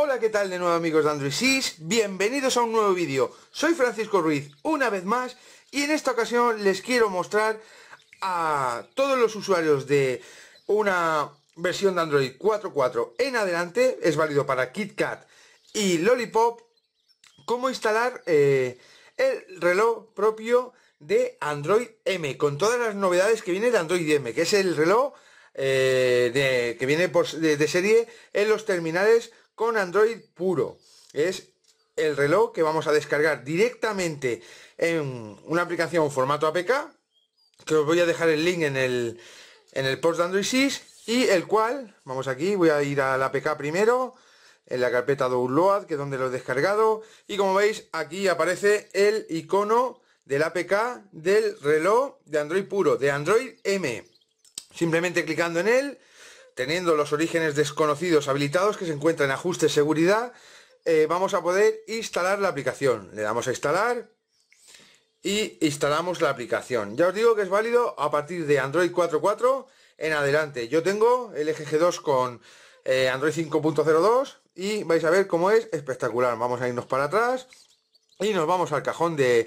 Hola, ¿qué tal de nuevo amigos de Android 6? Bienvenidos a un nuevo vídeo. Soy Francisco Ruiz, una vez más, y en esta ocasión les quiero mostrar a todos los usuarios de una versión de Android 4.4 en adelante, es válido para KitKat y Lollipop, cómo instalar eh, el reloj propio de Android M, con todas las novedades que viene de Android M, que es el reloj eh, que viene de serie en los terminales con Android puro. Es el reloj que vamos a descargar directamente en una aplicación formato APK, que os voy a dejar el link en el, en el post de Android 6, y el cual, vamos aquí, voy a ir al APK primero, en la carpeta download, que es donde lo he descargado, y como veis, aquí aparece el icono del APK del reloj de Android puro, de Android M. Simplemente clicando en él, teniendo los orígenes desconocidos habilitados que se encuentran en ajuste seguridad, eh, vamos a poder instalar la aplicación. Le damos a instalar y instalamos la aplicación. Ya os digo que es válido a partir de Android 4.4 en adelante. Yo tengo el g 2 con eh, Android 5.02 y vais a ver cómo es espectacular. Vamos a irnos para atrás y nos vamos al cajón de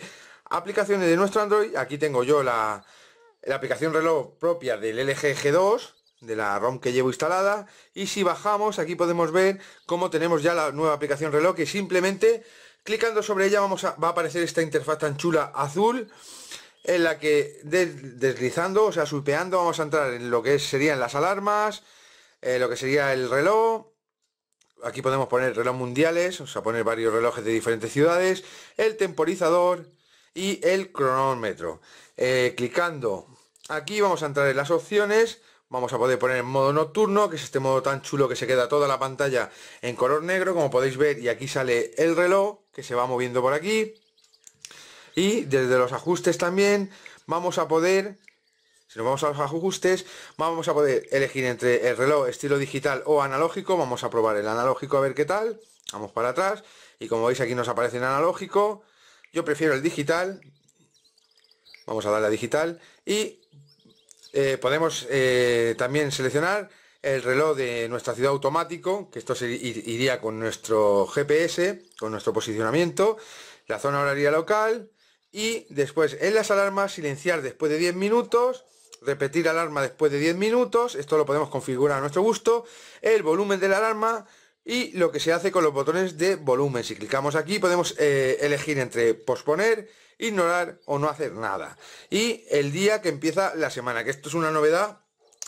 aplicaciones de nuestro Android. Aquí tengo yo la, la aplicación reloj propia del LG G2 de la ROM que llevo instalada y si bajamos aquí podemos ver cómo tenemos ya la nueva aplicación reloj que simplemente clicando sobre ella vamos a, va a aparecer esta interfaz tan chula azul en la que deslizando, o sea, supeando, vamos a entrar en lo que serían las alarmas, eh, lo que sería el reloj, aquí podemos poner reloj mundiales, o sea, poner varios relojes de diferentes ciudades, el temporizador y el cronómetro. Eh, clicando aquí vamos a entrar en las opciones, vamos a poder poner en modo nocturno, que es este modo tan chulo que se queda toda la pantalla en color negro, como podéis ver, y aquí sale el reloj, que se va moviendo por aquí. Y desde los ajustes también vamos a poder, si nos vamos a los ajustes, vamos a poder elegir entre el reloj estilo digital o analógico. Vamos a probar el analógico a ver qué tal. Vamos para atrás. Y como veis aquí nos aparece en analógico. Yo prefiero el digital. Vamos a darle a digital. Y eh, podemos eh, también seleccionar el reloj de nuestra ciudad automático, que esto iría con nuestro GPS, con nuestro posicionamiento, la zona horaria local y después en las alarmas silenciar después de 10 minutos, repetir alarma después de 10 minutos, esto lo podemos configurar a nuestro gusto, el volumen de la alarma y lo que se hace con los botones de volumen. Si clicamos aquí podemos eh, elegir entre posponer, ignorar o no hacer nada. Y el día que empieza la semana, que esto es una novedad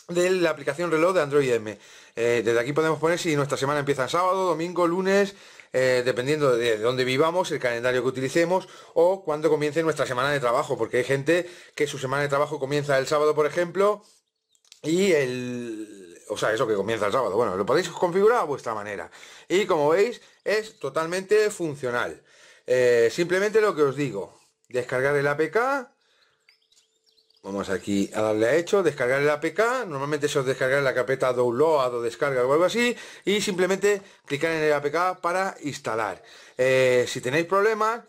de la aplicación reloj de Android M. Eh, desde aquí podemos poner si nuestra semana empieza en sábado, domingo, lunes, eh, dependiendo de dónde vivamos, el calendario que utilicemos o cuando comience nuestra semana de trabajo, porque hay gente que su semana de trabajo comienza el sábado, por ejemplo, y el, o sea, eso que comienza el sábado. Bueno, lo podéis configurar a vuestra manera. Y como veis, es totalmente funcional. Eh, simplemente lo que os digo, descargar el APK. Vamos aquí a darle a hecho, descargar el APK, normalmente se os descarga en la carpeta download o descarga o algo así, y simplemente clicar en el APK para instalar. Eh, si tenéis problemas,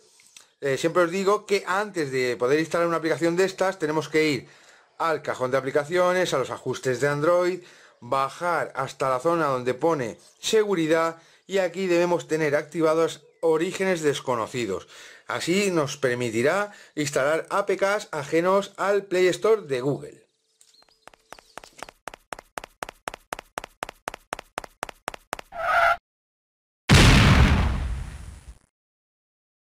eh, siempre os digo que antes de poder instalar una aplicación de estas, tenemos que ir al cajón de aplicaciones, a los ajustes de Android, bajar hasta la zona donde pone seguridad y aquí debemos tener activados orígenes desconocidos. Así nos permitirá instalar APKs ajenos al Play Store de Google.